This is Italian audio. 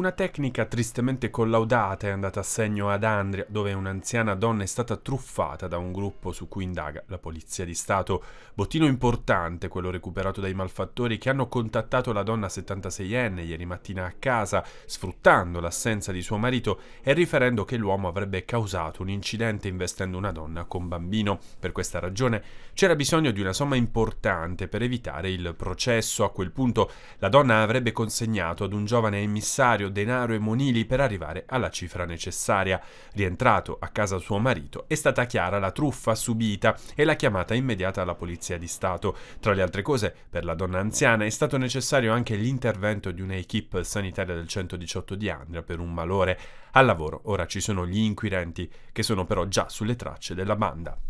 Una tecnica tristemente collaudata è andata a segno ad Andria, dove un'anziana donna è stata truffata da un gruppo su cui indaga la Polizia di Stato. Bottino importante quello recuperato dai malfattori che hanno contattato la donna 76enne ieri mattina a casa, sfruttando l'assenza di suo marito e riferendo che l'uomo avrebbe causato un incidente investendo una donna con bambino. Per questa ragione c'era bisogno di una somma importante per evitare il processo. A quel punto la donna avrebbe consegnato ad un giovane emissario denaro e monili per arrivare alla cifra necessaria. Rientrato a casa suo marito è stata chiara la truffa subita e la chiamata immediata alla polizia di Stato. Tra le altre cose, per la donna anziana è stato necessario anche l'intervento di un'equipe sanitaria del 118 di Andria per un malore. Al lavoro ora ci sono gli inquirenti, che sono però già sulle tracce della banda.